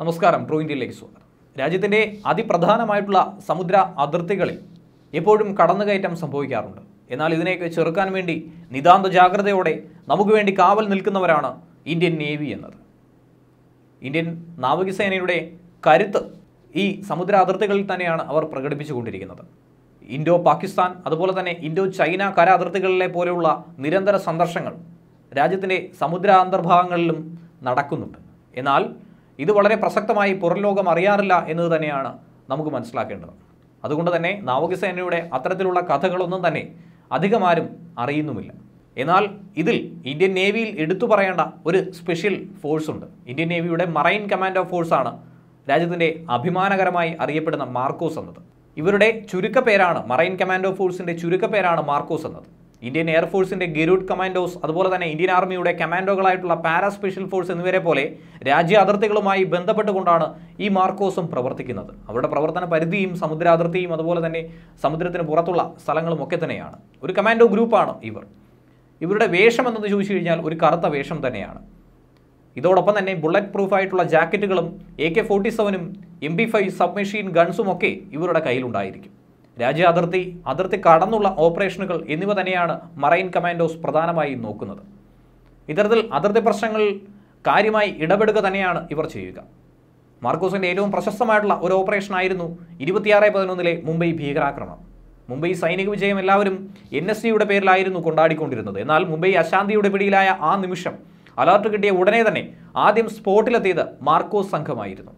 നമസ്കാരം ട്രൂ ഇന്ത്യയിലേക്ക് സ്വാഗതം രാജ്യത്തിൻ്റെ അതിപ്രധാനമായിട്ടുള്ള സമുദ്ര അതിർത്തികളിൽ എപ്പോഴും കടന്നുകയറ്റം സംഭവിക്കാറുണ്ട് എന്നാൽ ഇതിനെയൊക്കെ ചെറുക്കാൻ വേണ്ടി നിതാന്ത ജാഗ്രതയോടെ നമുക്ക് വേണ്ടി കാവൽ നിൽക്കുന്നവരാണ് ഇന്ത്യൻ നേവി എന്നത് ഇന്ത്യൻ നാവികസേനയുടെ കരുത്ത് ഈ സമുദ്ര അതിർത്തികളിൽ തന്നെയാണ് അവർ പ്രകടിപ്പിച്ചുകൊണ്ടിരിക്കുന്നത് ഇൻഡോ പാകിസ്ഥാൻ അതുപോലെ തന്നെ ഇൻഡോ ചൈന കര അതിർത്തികളിലെ പോലെയുള്ള നിരന്തര സന്ദർശങ്ങൾ രാജ്യത്തിൻ്റെ സമുദ്ര അന്തർഭാഗങ്ങളിലും നടക്കുന്നുണ്ട് എന്നാൽ ഇത് വളരെ പ്രസക്തമായി പുറംലോകം അറിയാറില്ല എന്നത് തന്നെയാണ് നമുക്ക് മനസ്സിലാക്കേണ്ടത് അതുകൊണ്ട് തന്നെ നാവികസേനയുടെ അത്തരത്തിലുള്ള കഥകളൊന്നും തന്നെ അധികമാരും അറിയുന്നുമില്ല എന്നാൽ ഇതിൽ ഇന്ത്യൻ നേവിയിൽ എടുത്തു പറയേണ്ട ഒരു സ്പെഷ്യൽ ഫോഴ്സ് ഉണ്ട് ഇന്ത്യൻ നേവിയുടെ മറൈൻ കമാൻഡ് ഓഫ് ഫോഴ്സാണ് രാജ്യത്തിൻ്റെ അഭിമാനകരമായി അറിയപ്പെടുന്ന മാർക്കോസ് എന്നത് ഇവരുടെ ചുരുക്കപ്പേരാണ് മറൈൻ കമാൻഡോ ഫോഴ്സിൻ്റെ ചുരുക്കപ്പേരാണ് മാർക്കോസ് എന്നത് ഇന്ത്യൻ എയർഫോഴ്സിന്റെ ഗിരൂഡ് കമാൻഡോസ് അതുപോലെ തന്നെ ഇന്ത്യൻ ആർമിയുടെ കമാൻഡോകളായിട്ടുള്ള പാരാ സ്പെഷ്യൽ ഫോഴ്സ് എന്നിവരെ പോലെ രാജ്യ അതിർത്തികളുമായി ബന്ധപ്പെട്ടുകൊണ്ടാണ് ഈ മാർക്കോസും പ്രവർത്തിക്കുന്നത് അവരുടെ പ്രവർത്തന പരിധിയും സമുദ്ര അതിർത്തിയും അതുപോലെ തന്നെ സമുദ്രത്തിന് പുറത്തുള്ള സ്ഥലങ്ങളും ഒക്കെ തന്നെയാണ് ഒരു കമാൻഡോ ഗ്രൂപ്പാണ് ഇവർ ഇവരുടെ വേഷം എന്നത് ചോദിച്ചു കഴിഞ്ഞാൽ ഒരു കറുത്ത വേഷം തന്നെയാണ് ഇതോടൊപ്പം തന്നെ ബുള്ളറ്റ് പ്രൂഫായിട്ടുള്ള ജാക്കറ്റുകളും എ കെ ഫോർട്ടി സെവനും എം ബി ഫൈവ് സബ്മെഷീൻ ഗൺസും ഒക്കെ ഇവരുടെ കയ്യിലുണ്ടായിരിക്കും രാജ്യ അതിർത്തി അതിർത്തി കടന്നുള്ള ഓപ്പറേഷനുകൾ എന്നിവ തന്നെയാണ് മറൈൻ കമാൻഡോസ് പ്രധാനമായി നോക്കുന്നത് ഇത്തരത്തിൽ അതിർത്തി പ്രശ്നങ്ങളിൽ കാര്യമായി ഇടപെടുക തന്നെയാണ് ഇവർ ചെയ്യുക മാർക്കോസിൻ്റെ ഏറ്റവും പ്രശസ്തമായിട്ടുള്ള ഒരു ഓപ്പറേഷൻ ആയിരുന്നു ഇരുപത്തിയാറ് പതിനൊന്നിലെ മുംബൈ ഭീകരാക്രമണം മുംബൈ സൈനിക വിജയം എല്ലാവരും എൻ എസ് സിയുടെ പേരിലായിരുന്നു കൊണ്ടാടിക്കൊണ്ടിരുന്നത് എന്നാൽ മുംബൈ അശാന്തിയുടെ പിടിയിലായ ആ നിമിഷം അലർട്ട് കിട്ടിയ ഉടനെ തന്നെ ആദ്യം സ്പോട്ടിലെത്തിയത് മാർക്കോസ് സംഘമായിരുന്നു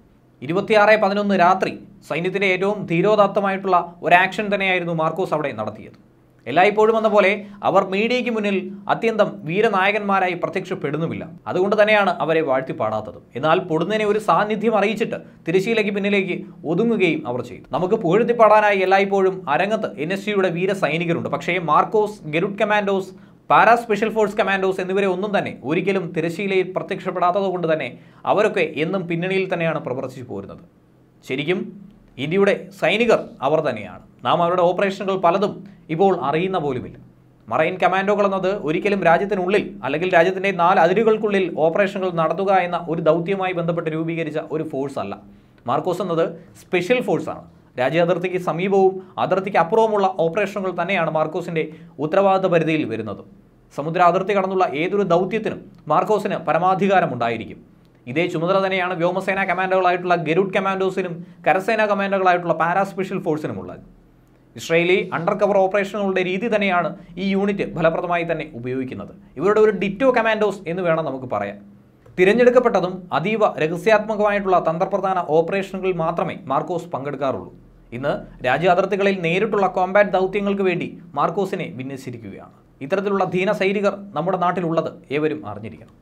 ഇരുപത്തിയാറ് പതിനൊന്ന് രാത്രി സൈന്യത്തിൻ്റെ ഏറ്റവും ധീരോദാത്തമായിട്ടുള്ള ഒരു ആക്ഷൻ തന്നെയായിരുന്നു മാർക്കോസ് അവിടെ നടത്തിയത് എല്ലായ്പ്പോഴും എന്ന പോലെ അവർ മീഡിയയ്ക്ക് മുന്നിൽ അത്യന്തം വീരനായകന്മാരായി പ്രത്യക്ഷപ്പെടുന്നുമില്ല അതുകൊണ്ട് തന്നെയാണ് അവരെ വാഴ്ത്തിപ്പാടാത്തത് എന്നാൽ പൊടുന്നതിനെ ഒരു സാന്നിധ്യം അറിയിച്ചിട്ട് തിരശ്ശീലയ്ക്ക് പിന്നിലേക്ക് ഒതുങ്ങുകയും അവർ ചെയ്തു നമുക്ക് പുകഴ്ത്തിപ്പാടാനായി എല്ലായ്പ്പോഴും അരങ്ങത്ത് എൻ എസ് ജിയുടെ വീര സൈനികരുണ്ട് പക്ഷേ Marcos Garud commandos para special force commandos എന്നിവരെ ഒന്നും തന്നെ ഒരിക്കലും തിരശീലയിൽ പ്രത്യക്ഷപ്പെടാത്തതുകൊണ്ട് തന്നെ അവരൊക്കെ എന്നും പിന്നണിയിൽ തന്നെയാണ് പ്രവർത്തിച്ചു പോരുന്നത് ശരിക്കും ഇന്ത്യയുടെ സൈനികർ അവർ തന്നെയാണ് നാം അവരുടെ ഓപ്പറേഷനുകൾ പലതും ഇപ്പോൾ അറിയുന്ന പോലുമില്ല മറൈൻ കമാൻഡോകൾ എന്നത് ഒരിക്കലും രാജ്യത്തിനുള്ളിൽ അല്ലെങ്കിൽ രാജ്യത്തിൻ്റെ നാല് അതിരുകൾക്കുള്ളിൽ ഓപ്പറേഷനുകൾ നടത്തുക എന്ന ഒരു ദൗത്യവുമായി ബന്ധപ്പെട്ട് രൂപീകരിച്ച ഒരു ഫോഴ്സ് അല്ല മാർക്കോസ് എന്നത് സ്പെഷ്യൽ ഫോഴ്സാണ് അതിർത്തിക്ക് സമീപവും അതിർത്തിക്ക് അപ്പുറവുമുള്ള ഓപ്പറേഷനുകൾ തന്നെയാണ് മാർക്കോസിന്റെ ഉത്തരവാദിത്ത പരിധിയിൽ വരുന്നത് സമുദ്ര അതിർത്തി കടന്നുള്ള ഏതൊരു ദൗത്യത്തിനും മാർക്കോസിന് പരമാധികാരമുണ്ടായിരിക്കും ഇതേ ചുമതല തന്നെയാണ് വ്യോമസേന കമാൻഡോകളായിട്ടുള്ള ഗരുഡ് കമാൻഡോസിനും കരസേന കമാൻഡോകളായിട്ടുള്ള പാരാസ്പെഷ്യൽ ഫോഴ്സിനുമുള്ളത് ഇസ്രയേലി അണ്ടർ കവർ ഓപ്പറേഷനുകളുടെ രീതി തന്നെയാണ് ഈ യൂണിറ്റ് ഫലപ്രദമായി തന്നെ ഉപയോഗിക്കുന്നത് ഇവരുടെ ഒരു ഡിറ്റോ കമാൻഡോസ് എന്ന് വേണം നമുക്ക് പറയാം തിരഞ്ഞെടുക്കപ്പെട്ടതും അതീവ രഹസ്യാത്മകമായിട്ടുള്ള തന്ത്രപ്രധാന ഓപ്പറേഷനുകളിൽ മാത്രമേ മാർക്കോസ് പങ്കെടുക്കാറുള്ളൂ ഇന്ന് രാജ്യാതിർത്തികളിൽ നേരിട്ടുള്ള കോമ്പാറ്റ് ദൗത്യങ്ങൾക്ക് വേണ്ടി മാർക്കോസിനെ വിന്യസിച്ചിരിക്കുകയാണ് ഇത്തരത്തിലുള്ള ധീന സൈനികർ നമ്മുടെ നാട്ടിലുള്ളത് ഏവരും അറിഞ്ഞിരിക്കണം